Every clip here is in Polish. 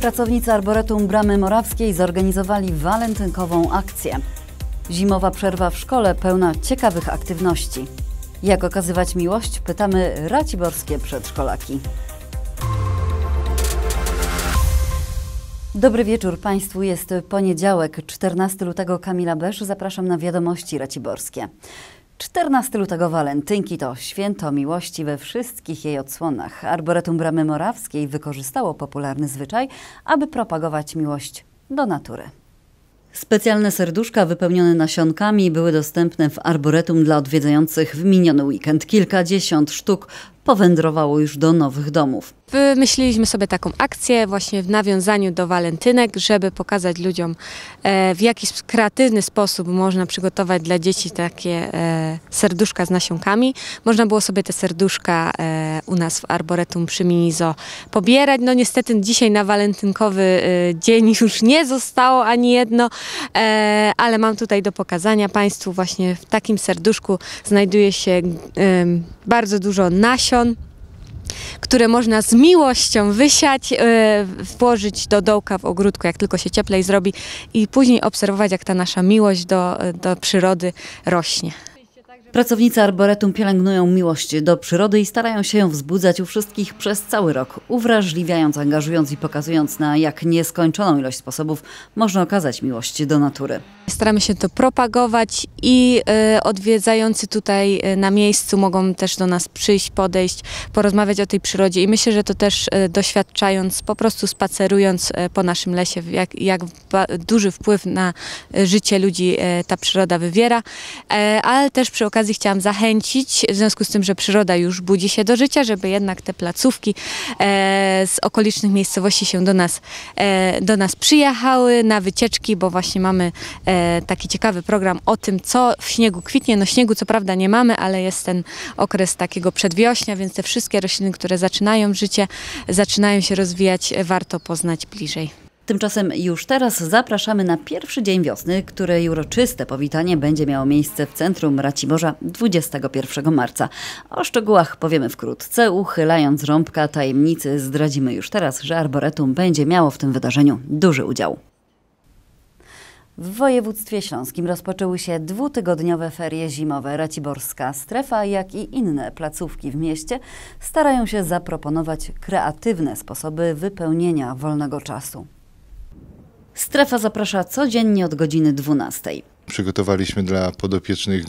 Pracownicy Arboretum Bramy Morawskiej zorganizowali walentynkową akcję. Zimowa przerwa w szkole pełna ciekawych aktywności. Jak okazywać miłość? Pytamy raciborskie przedszkolaki. Dobry wieczór Państwu. Jest poniedziałek, 14 lutego. Kamila Besz. Zapraszam na wiadomości raciborskie. 14 lutego walentynki to święto miłości we wszystkich jej odsłonach. Arboretum Bramy Morawskiej wykorzystało popularny zwyczaj, aby propagować miłość do natury. Specjalne serduszka wypełnione nasionkami były dostępne w arboretum dla odwiedzających w miniony weekend. Kilkadziesiąt sztuk powędrowało już do nowych domów. Wymyśliliśmy sobie taką akcję właśnie w nawiązaniu do walentynek, żeby pokazać ludziom e, w jakiś kreatywny sposób można przygotować dla dzieci takie e, serduszka z nasionkami. Można było sobie te serduszka e, u nas w Arboretum przy Minizo pobierać. No niestety dzisiaj na walentynkowy dzień już nie zostało ani jedno, ale mam tutaj do pokazania Państwu właśnie w takim serduszku znajduje się bardzo dużo nasion, nasion które można z miłością wysiać, e, włożyć do dołka w ogródku, jak tylko się cieplej zrobi i później obserwować, jak ta nasza miłość do, e, do przyrody rośnie. Pracownicy arboretum pielęgnują miłość do przyrody i starają się ją wzbudzać u wszystkich przez cały rok, uwrażliwiając, angażując i pokazując, na jak nieskończoną ilość sposobów można okazać miłość do natury. Staramy się to propagować i y, odwiedzający tutaj y, na miejscu mogą też do nas przyjść, podejść, porozmawiać o tej przyrodzie i myślę, że to też y, doświadczając, po prostu spacerując po naszym lesie, jak, jak duży wpływ na życie ludzi ta przyroda wywiera, e, ale też przy okazji okazji chciałam zachęcić, w związku z tym, że przyroda już budzi się do życia, żeby jednak te placówki e, z okolicznych miejscowości się do nas, e, do nas przyjechały na wycieczki, bo właśnie mamy e, taki ciekawy program o tym, co w śniegu kwitnie. No śniegu co prawda nie mamy, ale jest ten okres takiego przedwiośnia, więc te wszystkie rośliny, które zaczynają życie, zaczynają się rozwijać, warto poznać bliżej. Tymczasem już teraz zapraszamy na pierwszy dzień wiosny, której uroczyste powitanie będzie miało miejsce w centrum Raciborza 21 marca. O szczegółach powiemy wkrótce. Uchylając rąbka tajemnicy zdradzimy już teraz, że Arboretum będzie miało w tym wydarzeniu duży udział. W województwie śląskim rozpoczęły się dwutygodniowe ferie zimowe. Raciborska strefa, jak i inne placówki w mieście starają się zaproponować kreatywne sposoby wypełnienia wolnego czasu. Strefa zaprasza codziennie od godziny 12. Przygotowaliśmy dla podopiecznych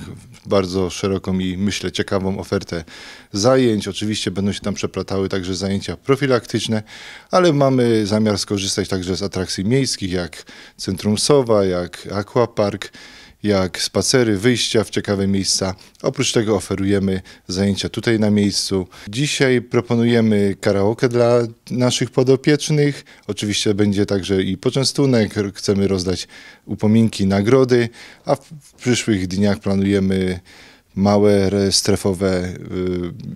bardzo szeroką i myślę ciekawą ofertę zajęć. Oczywiście będą się tam przeplatały także zajęcia profilaktyczne, ale mamy zamiar skorzystać także z atrakcji miejskich jak Centrum Sowa, jak Aquapark jak spacery, wyjścia w ciekawe miejsca. Oprócz tego oferujemy zajęcia tutaj na miejscu. Dzisiaj proponujemy karaoke dla naszych podopiecznych. Oczywiście będzie także i poczęstunek. Chcemy rozdać upominki, nagrody, a w przyszłych dniach planujemy małe strefowe y,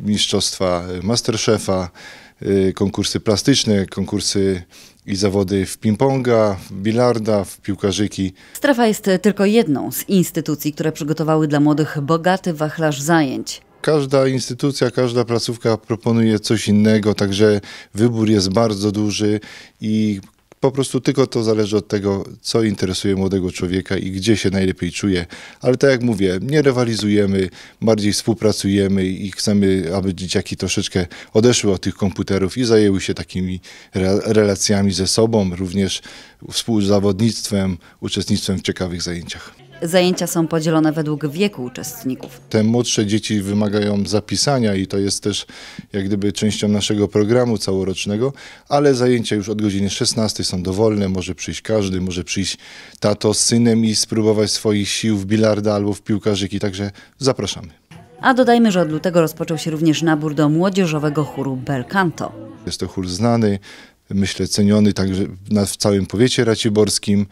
mistrzostwa y, Masterchefa, Y, konkursy plastyczne, konkursy i zawody w ping-ponga, w bilarda, w piłkarzyki. Strefa jest tylko jedną z instytucji, które przygotowały dla młodych bogaty wachlarz zajęć. Każda instytucja, każda placówka proponuje coś innego, także wybór jest bardzo duży i po prostu tylko to zależy od tego, co interesuje młodego człowieka i gdzie się najlepiej czuje. Ale tak jak mówię, nie rywalizujemy, bardziej współpracujemy i chcemy, aby dzieciaki troszeczkę odeszły od tych komputerów i zajęły się takimi re relacjami ze sobą, również współzawodnictwem, uczestnictwem w ciekawych zajęciach. Zajęcia są podzielone według wieku uczestników. Te młodsze dzieci wymagają zapisania i to jest też jak gdyby częścią naszego programu całorocznego, ale zajęcia już od godziny 16 są dowolne, może przyjść każdy, może przyjść tato z synem i spróbować swoich sił w bilarda albo w piłkarzyki, także zapraszamy. A dodajmy, że od lutego rozpoczął się również nabór do młodzieżowego chóru Belcanto. Jest to chór znany, myślę ceniony także w całym powiecie raciborskim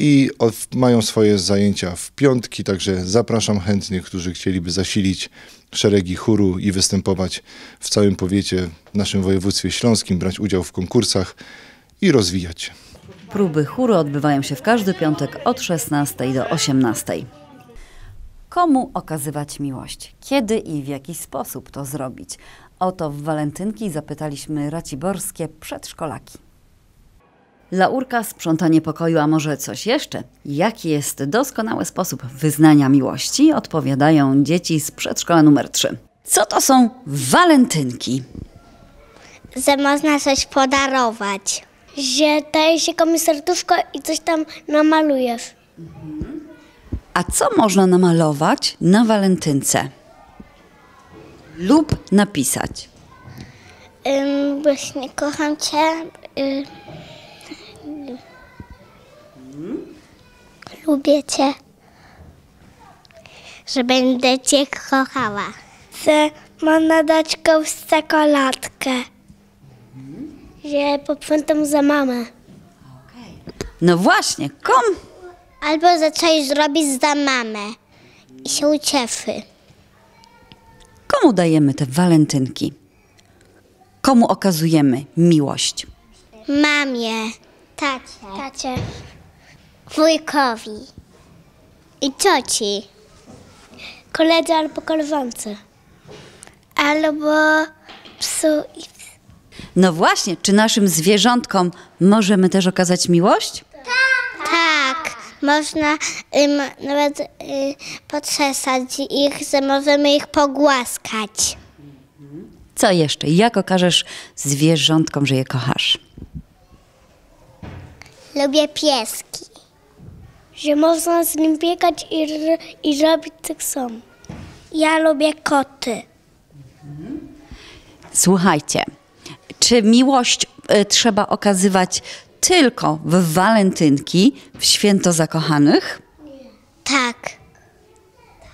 i mają swoje zajęcia w piątki, także zapraszam chętnych, którzy chcieliby zasilić szeregi chóru i występować w całym powiecie, w naszym województwie śląskim, brać udział w konkursach i rozwijać się. Próby chóru odbywają się w każdy piątek od 16 do 18. Komu okazywać miłość? Kiedy i w jaki sposób to zrobić? O to w walentynki zapytaliśmy raciborskie przedszkolaki. Laurka, sprzątanie pokoju, a może coś jeszcze? Jaki jest doskonały sposób wyznania miłości? Odpowiadają dzieci z przedszkola numer 3. Co to są walentynki? Że można coś podarować. Że dajesz się komuś serduszko i coś tam namalujesz. A co można namalować na walentynce? Lub napisać? Ym, właśnie kocham cię. Y, lubię Cię. Że będę Cię kochała. Chcę mam dać komuś czekoladkę. Że poprzątam za mamę. No właśnie, kom? Albo za coś zrobić za mamę i się ucieszy. Komu dajemy te walentynki? Komu okazujemy miłość? Mamie, tacie. tacie wujkowi i cioci, koledze albo koleżance, albo psu i No właśnie, czy naszym zwierzątkom możemy też okazać miłość? Tak, można ym, nawet y, potrzesać ich, że możemy ich pogłaskać. Co jeszcze? Jak okażesz zwierzątkom, że je kochasz? Lubię pieski że można z nim biegać i, i robić tak samo. Ja lubię koty. Słuchajcie, czy miłość y, trzeba okazywać tylko w walentynki, w święto zakochanych? Tak.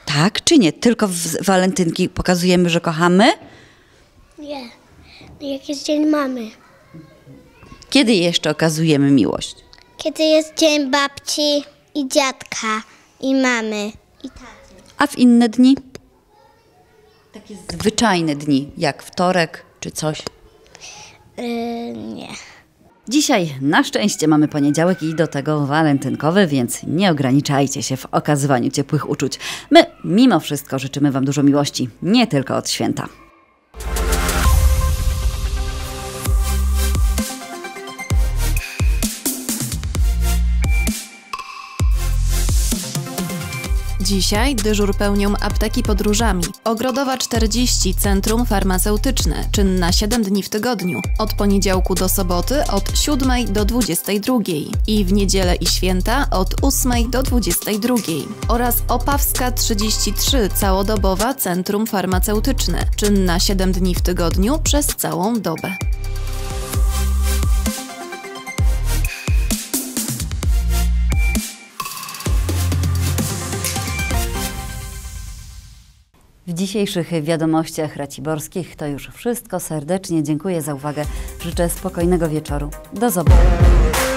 Tak czy nie? Tylko w walentynki pokazujemy, że kochamy? Nie. Jak jest dzień mamy. Kiedy jeszcze okazujemy miłość? Kiedy jest dzień babci i dziadka, i mamy, i taty. A w inne dni? Takie zwyczajne dni, jak wtorek czy coś? Yy, nie. Dzisiaj na szczęście mamy poniedziałek i do tego walentynkowy, więc nie ograniczajcie się w okazywaniu ciepłych uczuć. My mimo wszystko życzymy Wam dużo miłości, nie tylko od święta. Dzisiaj dyżur pełnią apteki podróżami. Ogrodowa 40 Centrum Farmaceutyczne, czynna 7 dni w tygodniu, od poniedziałku do soboty od 7 do 22 i w niedzielę i święta od 8 do 22 oraz Opawska 33 Całodobowa Centrum Farmaceutyczne, czynna 7 dni w tygodniu przez całą dobę. dzisiejszych wiadomościach raciborskich to już wszystko. Serdecznie dziękuję za uwagę. Życzę spokojnego wieczoru. Do zobaczenia.